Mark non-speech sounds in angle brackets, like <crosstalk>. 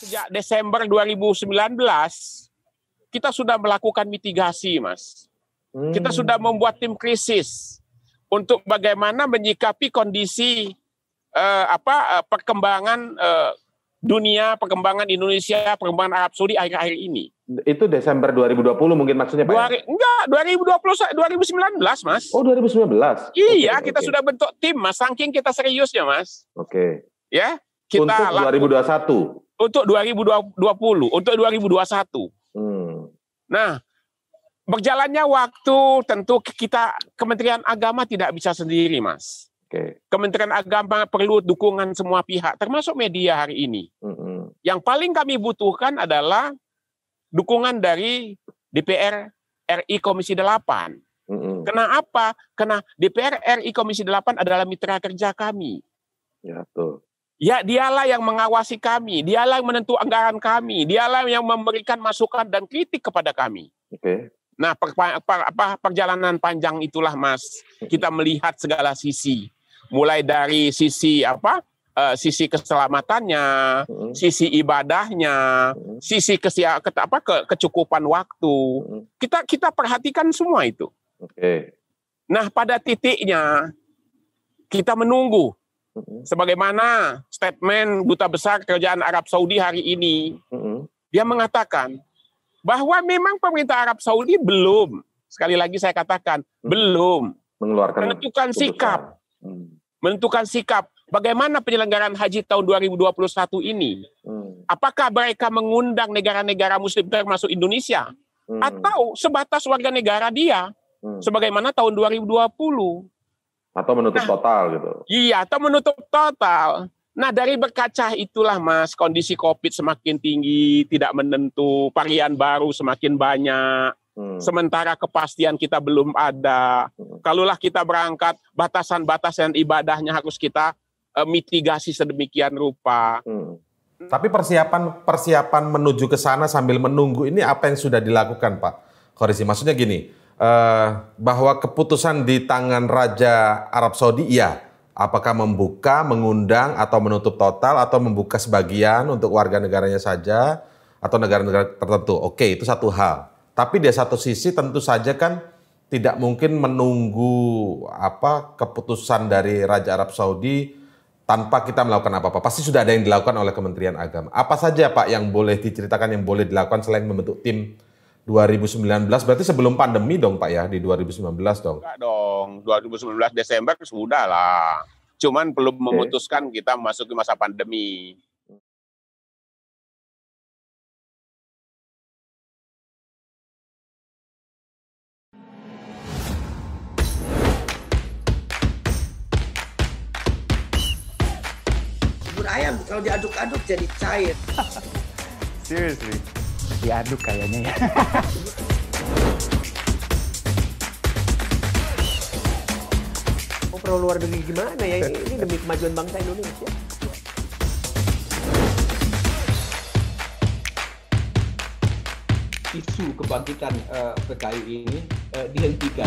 sejak Desember 2019 kita sudah melakukan mitigasi, Mas. Hmm. Kita sudah membuat tim krisis untuk bagaimana menyikapi kondisi eh, apa eh, perkembangan eh, dunia, perkembangan Indonesia, perkembangan Arab Saudi akhir-akhir ini. Itu Desember 2020 mungkin maksudnya Pak? Ya? Dua, enggak, 2020 2019, Mas. Oh, 2019. Iya, okay, kita okay. sudah bentuk tim, Mas. Saking kita seriusnya, Mas. Oke. Okay. Ya, kita Untuk 2021. Laku, untuk 2020, untuk 2021. Hmm. Nah, berjalannya waktu tentu kita Kementerian Agama tidak bisa sendiri, Mas. Okay. Kementerian Agama perlu dukungan semua pihak, termasuk media hari ini. Hmm. Yang paling kami butuhkan adalah dukungan dari DPR RI Komisi 8. Mm-hmm. Kenapa? Karena DPR RI Komisi 8 adalah mitra kerja kami. Ya, tuh. Ya, dialah yang mengawasi kami, dialah yang menentu anggaran kami, dialah yang memberikan masukan dan kritik kepada kami. Oke. Nah, per, per, apa, perjalanan panjang itulah, Mas. Kita melihat segala sisi, mulai dari sisi apa, uh, sisi keselamatannya, hmm. sisi ibadahnya, hmm. sisi kesia, ke, apa, ke, kecukupan waktu. Hmm. Kita kita perhatikan semua itu. Oke. Nah, pada titiknya kita menunggu Sebagaimana statement duta besar kerajaan Arab Saudi hari ini, dia mengatakan bahwa memang pemerintah Arab Saudi belum, sekali lagi saya katakan, mm. belum mengeluarkan menentukan sikap. Mm. Menentukan sikap bagaimana penyelenggaraan haji tahun 2021 ini. Mm. Apakah mereka mengundang negara-negara muslim termasuk Indonesia mm. atau sebatas warga negara dia sebagaimana tahun 2020? Atau menutup nah, total gitu. Iya, atau menutup total. Nah, dari berkaca itulah Mas, kondisi Covid semakin tinggi, tidak menentu, varian baru semakin banyak. Hmm. Sementara kepastian kita belum ada. Hmm. Kalaulah kita berangkat, batasan-batasan ibadahnya harus kita eh, mitigasi sedemikian rupa. Hmm. Tapi persiapan persiapan menuju ke sana sambil menunggu ini apa yang sudah dilakukan, Pak? Korisi, maksudnya gini, uh, bahwa keputusan di tangan Raja Arab Saudi ya apakah membuka, mengundang atau menutup total atau membuka sebagian untuk warga negaranya saja atau negara-negara tertentu. Oke, itu satu hal. Tapi di satu sisi tentu saja kan tidak mungkin menunggu apa keputusan dari Raja Arab Saudi tanpa kita melakukan apa-apa. Pasti sudah ada yang dilakukan oleh Kementerian Agama. Apa saja Pak yang boleh diceritakan yang boleh dilakukan selain membentuk tim 2019 berarti sebelum pandemi dong Pak ya di 2019 dong. Enggak dong, 2019 Desember sudah lah. Cuman belum okay. memutuskan kita masuk ke masa pandemi. Bubur ayam kalau diaduk-aduk jadi cair. <laughs> Seriously diaduk kayaknya ya. oh, perlu luar negeri gimana ya? Ini, ini demi kemajuan bangsa Indonesia. isu kebangkitan uh, PKI ini uh, dihentikan.